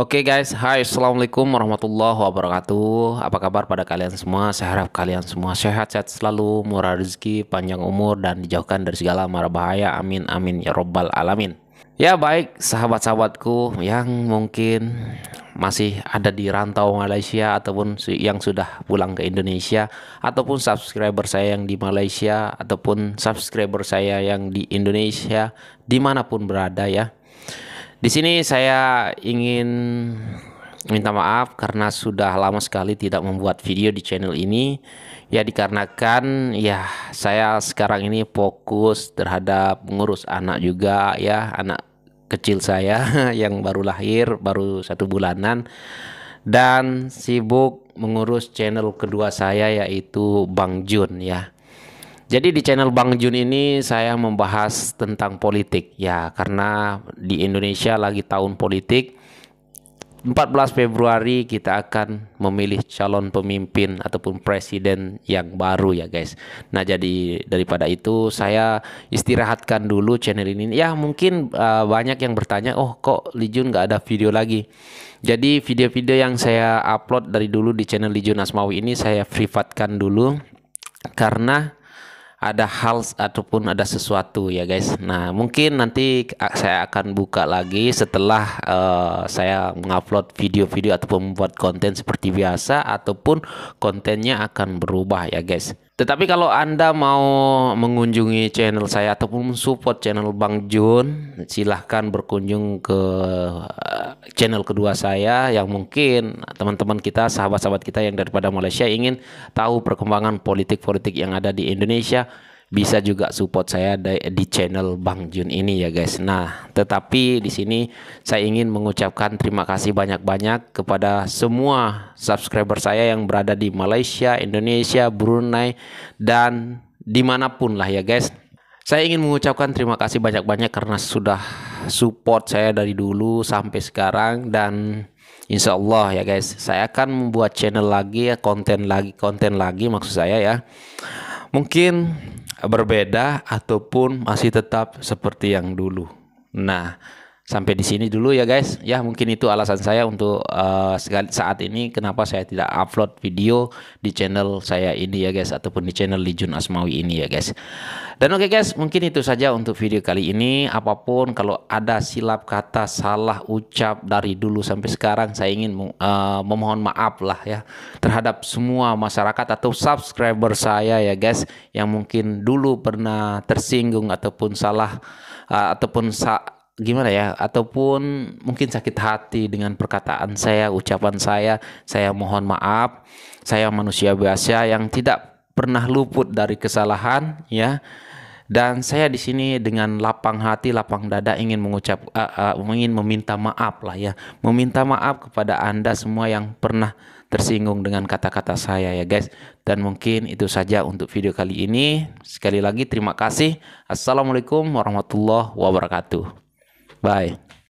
Oke okay guys, hai assalamualaikum warahmatullahi wabarakatuh. Apa kabar pada kalian semua? Saya harap kalian semua sehat sehat selalu, murah rezeki, panjang umur dan dijauhkan dari segala mara bahaya. Amin amin ya robbal alamin. Ya baik sahabat-sahabatku yang mungkin masih ada di rantau Malaysia ataupun yang sudah pulang ke Indonesia ataupun subscriber saya yang di Malaysia ataupun subscriber saya yang di Indonesia dimanapun berada ya. Di sini saya ingin minta maaf karena sudah lama sekali tidak membuat video di channel ini ya dikarenakan ya saya sekarang ini fokus terhadap mengurus anak juga ya anak kecil saya yang baru lahir baru satu bulanan dan sibuk mengurus channel kedua saya yaitu Bang Jun ya jadi di channel Bang Jun ini saya membahas tentang politik ya karena di Indonesia lagi tahun politik. 14 Februari kita akan memilih calon pemimpin ataupun presiden yang baru ya guys. Nah jadi daripada itu saya istirahatkan dulu channel ini. Ya mungkin uh, banyak yang bertanya, oh kok Lijun gak ada video lagi? Jadi video-video yang saya upload dari dulu di channel Lijun Asmawi ini saya privatkan dulu karena ada hal ataupun ada sesuatu ya guys. Nah mungkin nanti saya akan buka lagi setelah uh, saya mengupload video-video ataupun membuat konten seperti biasa ataupun kontennya akan berubah ya guys. Tetapi kalau Anda mau mengunjungi channel saya ataupun support channel Bang Jun, silahkan berkunjung ke channel kedua saya yang mungkin teman-teman kita, sahabat-sahabat kita yang daripada Malaysia ingin tahu perkembangan politik-politik yang ada di Indonesia bisa juga support saya di, channel Bang Jun ini ya guys. Nah, tetapi di sini saya ingin mengucapkan terima kasih banyak-banyak kepada semua subscriber saya yang berada di Malaysia, Indonesia, Brunei dan dimanapun lah ya guys. Saya ingin mengucapkan terima kasih banyak-banyak karena sudah support saya dari dulu sampai sekarang dan insya Allah ya guys, saya akan membuat channel lagi ya, konten lagi, konten lagi maksud saya ya. Mungkin berbeda ataupun masih tetap seperti yang dulu. Nah, Sampai di sini dulu ya guys. Ya mungkin itu alasan saya untuk uh, saat ini kenapa saya tidak upload video di channel saya ini ya guys ataupun di channel Lijun Asmawi ini ya guys. Dan oke okay guys, mungkin itu saja untuk video kali ini. Apapun kalau ada silap kata, salah ucap dari dulu sampai sekarang saya ingin uh, memohon maaf lah ya terhadap semua masyarakat atau subscriber saya ya guys yang mungkin dulu pernah tersinggung ataupun salah uh, ataupun sa gimana ya ataupun mungkin sakit hati dengan perkataan saya, ucapan saya, saya mohon maaf. Saya manusia biasa yang tidak pernah luput dari kesalahan ya. Dan saya di sini dengan lapang hati, lapang dada ingin mengucap uh, uh, ingin meminta maaf lah ya. Meminta maaf kepada Anda semua yang pernah tersinggung dengan kata-kata saya ya guys. Dan mungkin itu saja untuk video kali ini. Sekali lagi terima kasih. Assalamualaikum warahmatullahi wabarakatuh. Bye.